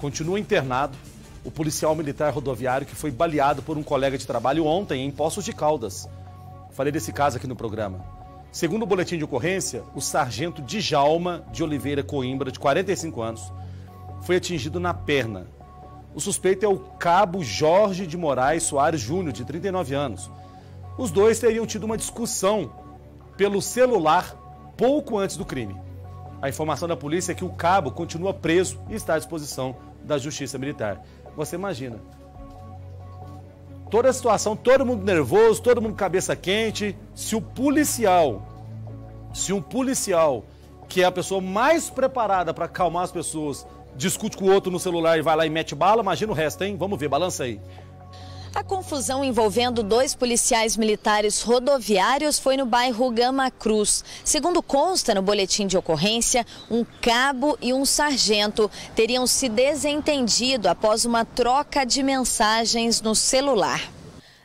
continua internado o policial militar rodoviário que foi baleado por um colega de trabalho ontem em Poços de Caldas. Falei desse caso aqui no programa. Segundo o boletim de ocorrência, o sargento Djalma de Oliveira Coimbra, de 45 anos, foi atingido na perna. O suspeito é o cabo Jorge de Moraes Soares Júnior, de 39 anos. Os dois teriam tido uma discussão pelo celular pouco antes do crime. A informação da polícia é que o cabo continua preso e está à disposição da Justiça Militar. Você imagina. Toda a situação, todo mundo nervoso, todo mundo cabeça quente. Se o policial, se um policial, que é a pessoa mais preparada para acalmar as pessoas, discute com o outro no celular e vai lá e mete bala, imagina o resto, hein? Vamos ver, balança aí. A confusão envolvendo dois policiais militares rodoviários foi no bairro Gama Cruz. Segundo consta no boletim de ocorrência, um cabo e um sargento teriam se desentendido após uma troca de mensagens no celular.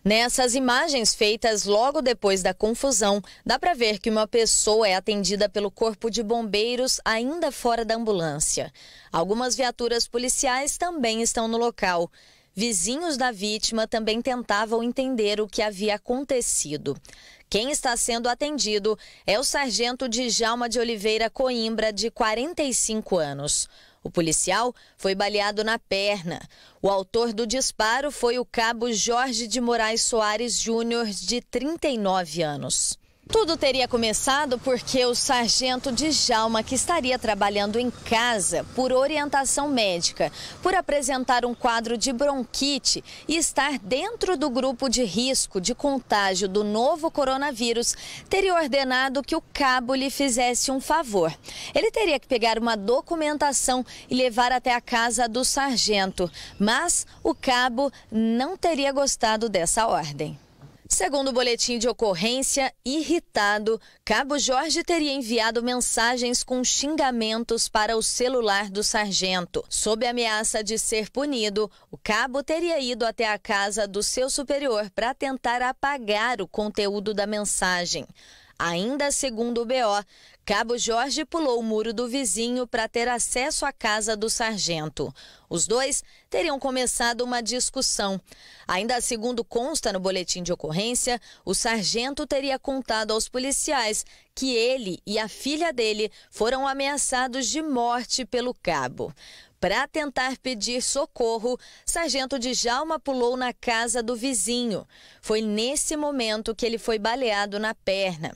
Nessas imagens feitas logo depois da confusão, dá para ver que uma pessoa é atendida pelo corpo de bombeiros ainda fora da ambulância. Algumas viaturas policiais também estão no local. Vizinhos da vítima também tentavam entender o que havia acontecido. Quem está sendo atendido é o sargento Djalma de Oliveira Coimbra, de 45 anos. O policial foi baleado na perna. O autor do disparo foi o cabo Jorge de Moraes Soares Júnior, de 39 anos. Tudo teria começado porque o sargento de Jalma, que estaria trabalhando em casa por orientação médica, por apresentar um quadro de bronquite e estar dentro do grupo de risco de contágio do novo coronavírus, teria ordenado que o cabo lhe fizesse um favor. Ele teria que pegar uma documentação e levar até a casa do sargento, mas o cabo não teria gostado dessa ordem. Segundo o boletim de ocorrência, irritado, Cabo Jorge teria enviado mensagens com xingamentos para o celular do sargento. Sob ameaça de ser punido, o cabo teria ido até a casa do seu superior para tentar apagar o conteúdo da mensagem. Ainda segundo o BO, Cabo Jorge pulou o muro do vizinho para ter acesso à casa do sargento. Os dois teriam começado uma discussão. Ainda segundo consta no boletim de ocorrência, o sargento teria contado aos policiais que ele e a filha dele foram ameaçados de morte pelo cabo. Para tentar pedir socorro, sargento Djalma pulou na casa do vizinho. Foi nesse momento que ele foi baleado na perna.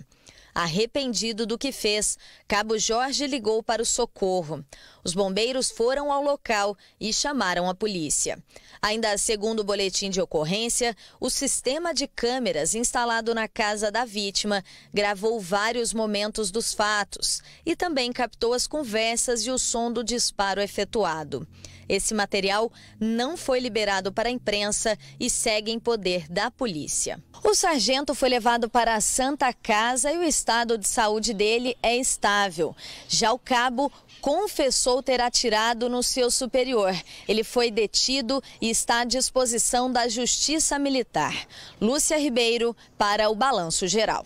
Arrependido do que fez, Cabo Jorge ligou para o socorro. Os bombeiros foram ao local e chamaram a polícia. Ainda segundo o boletim de ocorrência, o sistema de câmeras instalado na casa da vítima gravou vários momentos dos fatos e também captou as conversas e o som do disparo efetuado. Esse material não foi liberado para a imprensa e segue em poder da polícia. O sargento foi levado para a Santa Casa e o estado de saúde dele é estável. Já o cabo confessou ter atirado no seu superior. Ele foi detido e está à disposição da Justiça Militar. Lúcia Ribeiro para o Balanço Geral.